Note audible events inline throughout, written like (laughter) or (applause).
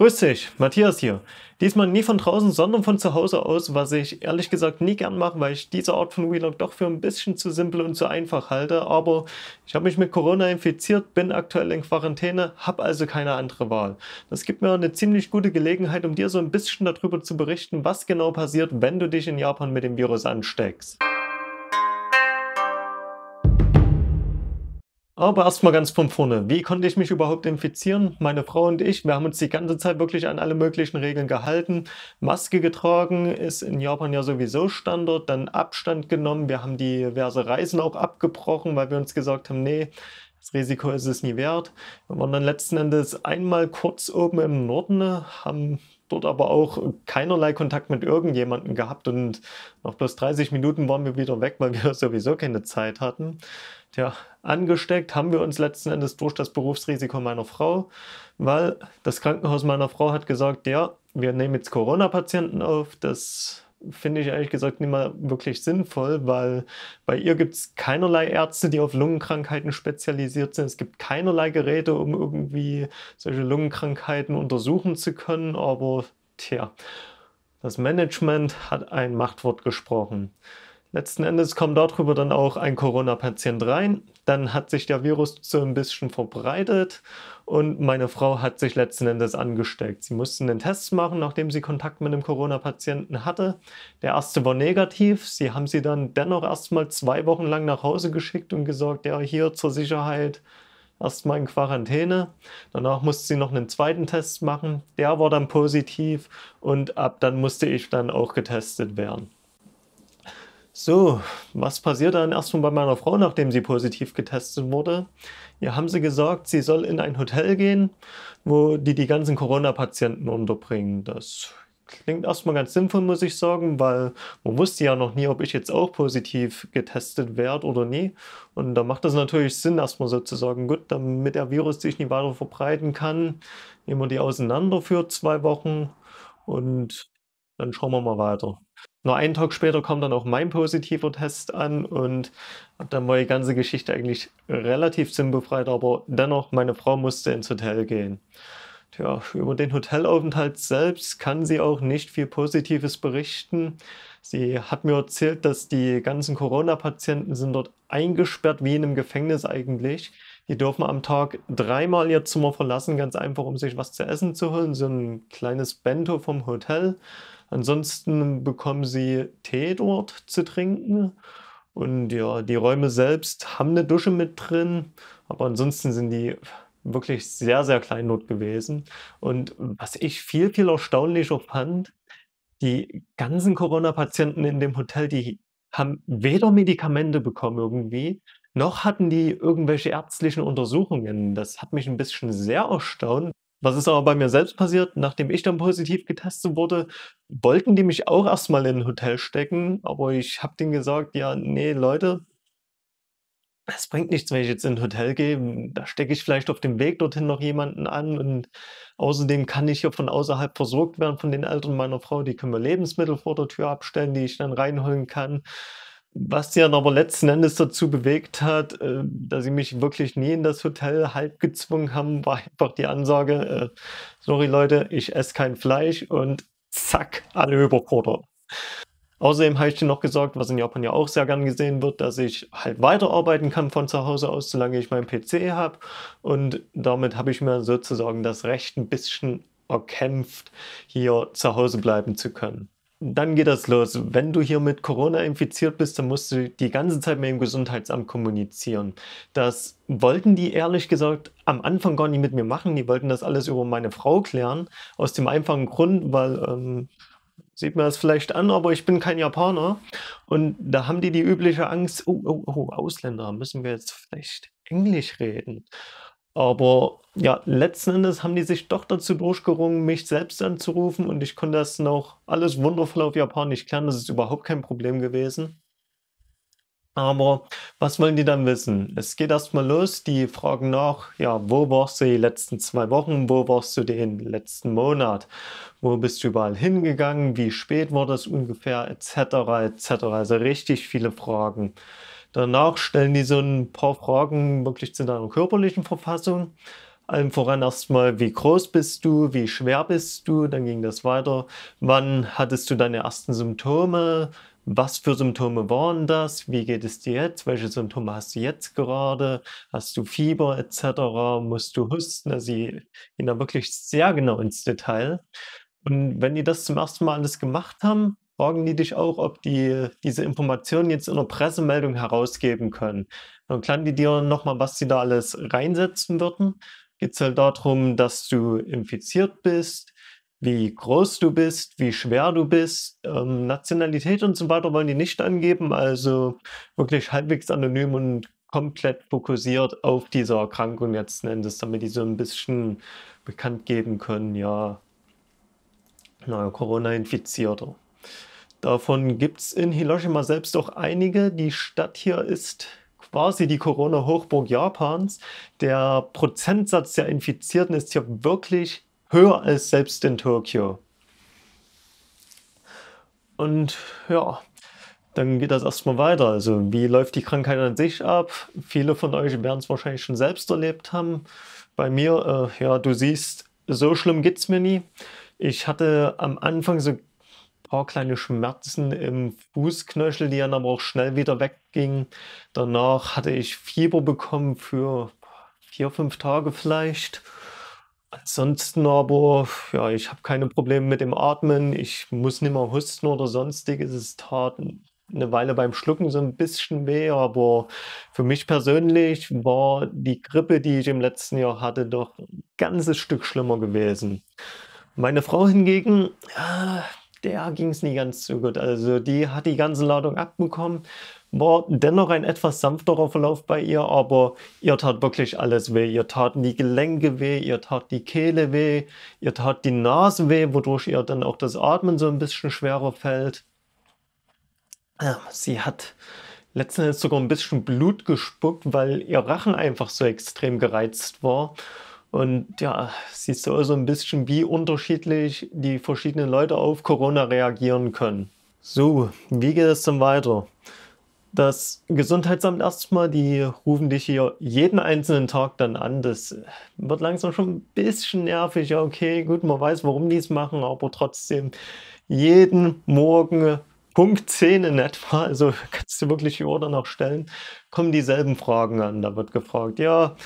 Grüß dich, Matthias hier. Diesmal nie von draußen, sondern von zu Hause aus, was ich ehrlich gesagt nie gern mache, weil ich diese Art von Vlog doch für ein bisschen zu simpel und zu einfach halte. Aber ich habe mich mit Corona infiziert, bin aktuell in Quarantäne, habe also keine andere Wahl. Das gibt mir eine ziemlich gute Gelegenheit, um dir so ein bisschen darüber zu berichten, was genau passiert, wenn du dich in Japan mit dem Virus ansteckst. Aber erstmal ganz von vorne. Wie konnte ich mich überhaupt infizieren? Meine Frau und ich, wir haben uns die ganze Zeit wirklich an alle möglichen Regeln gehalten. Maske getragen ist in Japan ja sowieso Standard, dann Abstand genommen. Wir haben diverse Reisen auch abgebrochen, weil wir uns gesagt haben, nee, das Risiko ist es nie wert. Wir waren dann letzten Endes einmal kurz oben im Norden, haben dort aber auch keinerlei Kontakt mit irgendjemandem gehabt und nach bloß 30 Minuten waren wir wieder weg, weil wir (laughs) sowieso keine Zeit hatten. Tja, angesteckt haben wir uns letzten Endes durch das Berufsrisiko meiner Frau, weil das Krankenhaus meiner Frau hat gesagt, ja, wir nehmen jetzt Corona-Patienten auf, das finde ich ehrlich gesagt nicht mal wirklich sinnvoll, weil bei ihr gibt es keinerlei Ärzte, die auf Lungenkrankheiten spezialisiert sind. Es gibt keinerlei Geräte, um irgendwie solche Lungenkrankheiten untersuchen zu können. Aber tja, das Management hat ein Machtwort gesprochen. Letzten Endes kommt darüber dann auch ein Corona-Patient rein. Dann hat sich der Virus so ein bisschen verbreitet und meine Frau hat sich letzten Endes angesteckt. Sie mussten einen Test machen, nachdem sie Kontakt mit einem Corona-Patienten hatte. Der erste war negativ. Sie haben sie dann dennoch erstmal zwei Wochen lang nach Hause geschickt und gesagt, ja, hier zur Sicherheit erstmal in Quarantäne. Danach musste sie noch einen zweiten Test machen. Der war dann positiv und ab dann musste ich dann auch getestet werden. So, was passiert dann erstmal bei meiner Frau, nachdem sie positiv getestet wurde? Ihr haben sie gesagt, sie soll in ein Hotel gehen, wo die die ganzen Corona-Patienten unterbringen. Das klingt erstmal ganz sinnvoll, muss ich sagen, weil man wusste ja noch nie, ob ich jetzt auch positiv getestet werde oder nie. Und da macht es natürlich Sinn, erstmal sozusagen, gut, damit der Virus sich nicht weiter verbreiten kann, nehmen wir die auseinander für zwei Wochen und dann schauen wir mal weiter. Nur einen Tag später kommt dann auch mein positiver Test an und dann war die ganze Geschichte eigentlich relativ sinnbefreit, aber dennoch, meine Frau musste ins Hotel gehen. Tja, über den Hotelaufenthalt selbst kann sie auch nicht viel Positives berichten. Sie hat mir erzählt, dass die ganzen Corona-Patienten sind dort eingesperrt wie in einem Gefängnis eigentlich. Die dürfen am Tag dreimal ihr Zimmer verlassen, ganz einfach, um sich was zu essen zu holen, so ein kleines Bento vom Hotel. Ansonsten bekommen sie Tee dort zu trinken. Und ja, die Räume selbst haben eine Dusche mit drin, aber ansonsten sind die wirklich sehr, sehr klein dort gewesen. Und was ich viel, viel erstaunlicher fand, die ganzen Corona-Patienten in dem Hotel, die haben weder Medikamente bekommen irgendwie, noch hatten die irgendwelche ärztlichen Untersuchungen. Das hat mich ein bisschen sehr erstaunt. Was ist aber bei mir selbst passiert. Nachdem ich dann positiv getestet wurde, wollten die mich auch erstmal in ein Hotel stecken. Aber ich habe denen gesagt, ja, nee, Leute, es bringt nichts, wenn ich jetzt in ein Hotel gehe. Da stecke ich vielleicht auf dem Weg dorthin noch jemanden an. Und außerdem kann ich hier von außerhalb versorgt werden von den Eltern meiner Frau. Die können mir Lebensmittel vor der Tür abstellen, die ich dann reinholen kann was sie dann aber letzten Endes dazu bewegt hat, äh, dass sie mich wirklich nie in das Hotel halb gezwungen haben, war einfach die Ansage, äh, sorry Leute, ich esse kein Fleisch und zack, alle überfordert. Außerdem habe ich dir noch gesagt, was in Japan ja auch sehr gern gesehen wird, dass ich halt weiterarbeiten kann von zu Hause aus, solange ich meinen PC habe. Und damit habe ich mir sozusagen das Recht ein bisschen erkämpft, hier zu Hause bleiben zu können. Dann geht das los. Wenn du hier mit Corona infiziert bist, dann musst du die ganze Zeit mit dem Gesundheitsamt kommunizieren. Das wollten die ehrlich gesagt am Anfang gar nicht mit mir machen. Die wollten das alles über meine Frau klären. Aus dem einfachen Grund, weil ähm, sieht man das vielleicht an, aber ich bin kein Japaner. Und da haben die die übliche Angst, oh, oh, oh, Ausländer, müssen wir jetzt vielleicht Englisch reden? Aber ja, letzten Endes haben die sich doch dazu durchgerungen, mich selbst anzurufen und ich konnte das noch alles wundervoll auf Japanisch klären. Das ist überhaupt kein Problem gewesen. Aber was wollen die dann wissen? Es geht erstmal los, die fragen nach, ja, wo warst du die letzten zwei Wochen, wo warst du den letzten Monat, wo bist du überall hingegangen, wie spät war das ungefähr, etc., etc. Also richtig viele Fragen. Danach stellen die so ein paar Fragen wirklich zu deiner körperlichen Verfassung. Allem voran erstmal, wie groß bist du, wie schwer bist du, dann ging das weiter. Wann hattest du deine ersten Symptome? Was für Symptome waren das? Wie geht es dir jetzt? Welche Symptome hast du jetzt gerade? Hast du Fieber etc.? Musst du husten? Also, die gehen da wirklich sehr genau ins Detail. Und wenn die das zum ersten Mal alles gemacht haben, fragen die dich auch, ob die diese Informationen jetzt in einer Pressemeldung herausgeben können. Dann klären die dir nochmal, was sie da alles reinsetzen würden. Geht es halt darum, dass du infiziert bist, wie groß du bist, wie schwer du bist, ähm, Nationalität und so weiter wollen die nicht angeben. Also wirklich halbwegs anonym und komplett fokussiert auf diese Erkrankung letzten Endes, damit die so ein bisschen bekannt geben können, ja, naja, Corona-Infizierter. Davon gibt es in Hiroshima selbst auch einige. Die Stadt hier ist quasi die Corona-Hochburg Japans. Der Prozentsatz der Infizierten ist hier wirklich höher als selbst in Tokio. Und ja, dann geht das erstmal weiter. Also wie läuft die Krankheit an sich ab? Viele von euch werden es wahrscheinlich schon selbst erlebt haben. Bei mir, äh, ja, du siehst, so schlimm geht es mir nie. Ich hatte am Anfang so paar kleine Schmerzen im Fußknöchel, die dann aber auch schnell wieder weggingen. Danach hatte ich Fieber bekommen für vier, fünf Tage vielleicht. Ansonsten aber, ja, ich habe keine Probleme mit dem Atmen. Ich muss nicht mehr husten oder sonstiges. Es tat eine Weile beim Schlucken so ein bisschen weh, aber für mich persönlich war die Grippe, die ich im letzten Jahr hatte, doch ein ganzes Stück schlimmer gewesen. Meine Frau hingegen, der ging es nie ganz so gut. Also die hat die ganze Ladung abbekommen. War dennoch ein etwas sanfterer Verlauf bei ihr, aber ihr tat wirklich alles weh. Ihr taten die Gelenke weh, ihr tat die Kehle weh, ihr tat die Nase weh, wodurch ihr dann auch das Atmen so ein bisschen schwerer fällt. Ähm, sie hat letzten Endes sogar ein bisschen Blut gespuckt, weil ihr Rachen einfach so extrem gereizt war. Und ja, siehst du also ein bisschen, wie unterschiedlich die verschiedenen Leute auf Corona reagieren können. So, wie geht es denn weiter? Das Gesundheitsamt erstmal, die rufen dich hier jeden einzelnen Tag dann an. Das wird langsam schon ein bisschen nervig. Ja, okay, gut, man weiß, warum die es machen, aber trotzdem jeden Morgen Punkt 10 in etwa, also (laughs) kannst du wirklich die Uhr danach stellen, kommen dieselben Fragen an. Da wird gefragt, ja,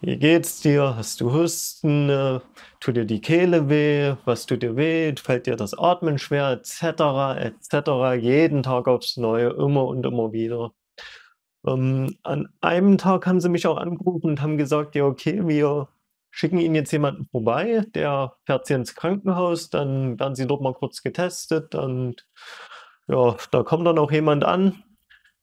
wie geht's dir? Hast du Husten? Äh, tut dir die Kehle weh? Was tut dir weh? Fällt dir das Atmen schwer? Etc. etc. Jeden Tag aufs Neue, immer und immer wieder. Ähm, an einem Tag haben sie mich auch angerufen und haben gesagt, ja okay, wir schicken Ihnen jetzt jemanden vorbei, der fährt Sie ins Krankenhaus, dann werden Sie dort mal kurz getestet und ja, da kommt dann auch jemand an,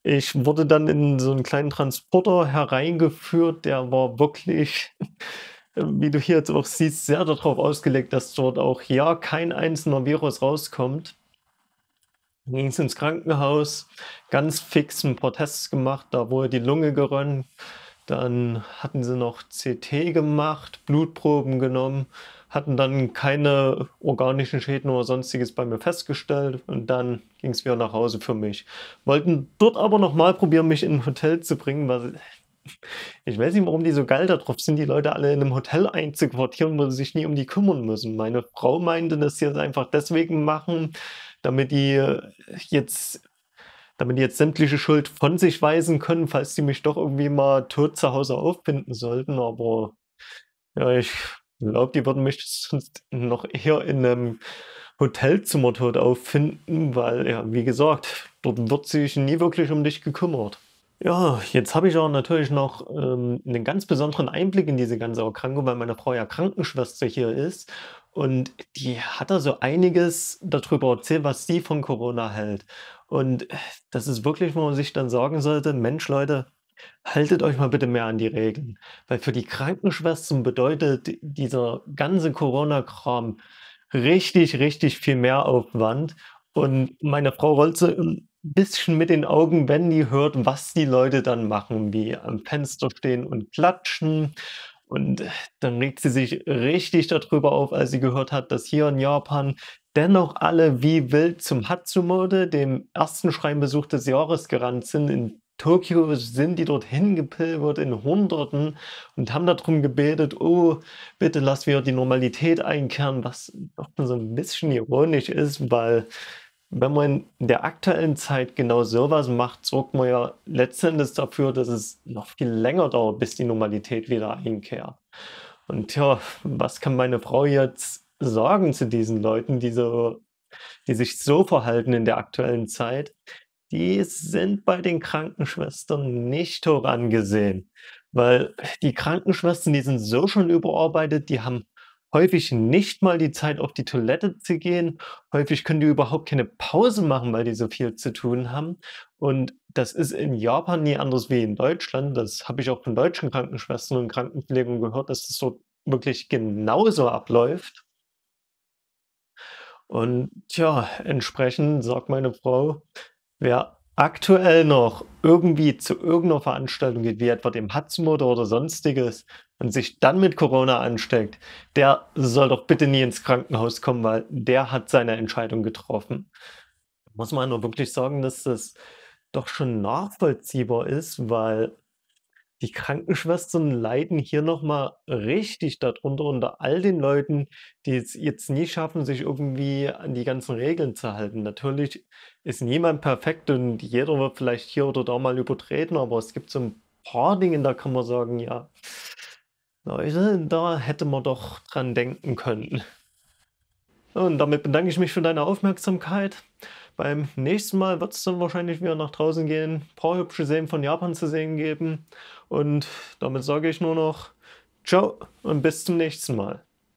ich wurde dann in so einen kleinen Transporter hereingeführt, der war wirklich, (laughs) ähm, wie du hier jetzt auch siehst, sehr darauf ausgelegt, dass dort auch ja kein einzelner Virus rauskommt. Dann ging es ins Krankenhaus, ganz fix ein paar Tests gemacht, da wurde die Lunge geröntgt, dann hatten sie noch CT gemacht, Blutproben genommen, hatten dann keine organischen Schäden oder sonstiges bei mir festgestellt und dann ging es wieder nach Hause für mich. Wollten dort aber nochmal probieren, mich in ein Hotel zu bringen, weil (laughs) ich weiß nicht, warum die so geil darauf sind, die Leute alle in einem Hotel einzuquartieren, wo sie sich nie um die kümmern müssen. Meine Frau meinte, dass sie das einfach deswegen machen, damit die jetzt damit die jetzt sämtliche Schuld von sich weisen können, falls die mich doch irgendwie mal tot zu Hause auffinden sollten. Aber ja, ich glaube, die würden mich sonst noch eher in einem Hotelzimmer tot auffinden, weil, ja, wie gesagt, dort wird sich nie wirklich um dich gekümmert. Ja, jetzt habe ich auch natürlich noch ähm, einen ganz besonderen Einblick in diese ganze Erkrankung, weil meine Frau ja Krankenschwester hier ist und die hat da so einiges darüber erzählt, was sie von Corona hält. Und äh, das ist wirklich, wo man sich dann sorgen sollte, Mensch, Leute, haltet euch mal bitte mehr an die Regeln. Weil für die Krankenschwestern bedeutet dieser ganze Corona-Kram richtig, richtig viel mehr Aufwand. Und meine Frau rollt so ein bisschen mit den Augen, wenn die hört, was die Leute dann machen, wie am Fenster stehen und klatschen. Und äh, dann regt sie sich richtig darüber auf, als sie gehört hat, dass hier in Japan dennoch alle wie wild zum Hatsumode, dem ersten Schreinbesuch des Jahres, gerannt sind. In Tokio sind die dorthin hingepilgert in Hunderten und haben darum gebetet, oh, bitte lass wieder die Normalität einkehren, was doch so ein bisschen ironisch ist, weil wenn man in der aktuellen Zeit genau sowas macht, sorgt man ja letztendlich dafür, dass es noch viel länger dauert, bis die Normalität wieder einkehrt. Und ja, was kann meine Frau jetzt Sorgen zu diesen Leuten, die so, die sich so verhalten in der aktuellen Zeit, die sind bei den Krankenschwestern nicht hoch angesehen. Weil die Krankenschwestern, die sind so schon überarbeitet, die haben häufig nicht mal die Zeit, auf die Toilette zu gehen. Häufig können die überhaupt keine Pause machen, weil die so viel zu tun haben. Und das ist in Japan nie anders wie in Deutschland. Das habe ich auch von deutschen Krankenschwestern und Krankenpflegern gehört, dass das dort wirklich genauso abläuft. Und ja, entsprechend sagt meine Frau, wer aktuell noch irgendwie zu irgendeiner Veranstaltung geht, wie etwa dem Hatzmotor oder sonstiges, und sich dann mit Corona ansteckt, der soll doch bitte nie ins Krankenhaus kommen, weil der hat seine Entscheidung getroffen. Muss man nur wirklich sagen, dass das doch schon nachvollziehbar ist, weil die Krankenschwestern leiden hier nochmal richtig darunter, unter all den Leuten, die es jetzt nie schaffen, sich irgendwie an die ganzen Regeln zu halten. Natürlich ist niemand perfekt und jeder wird vielleicht hier oder da mal übertreten, aber es gibt so ein paar Dinge, da kann man sagen, ja, Leute, da hätte man doch dran denken können. Und damit bedanke ich mich für deine Aufmerksamkeit. Beim nächsten Mal wird es dann wahrscheinlich wieder nach draußen gehen, ein paar hübsche Seen von Japan zu sehen geben. Und damit sage ich nur noch Ciao und bis zum nächsten Mal.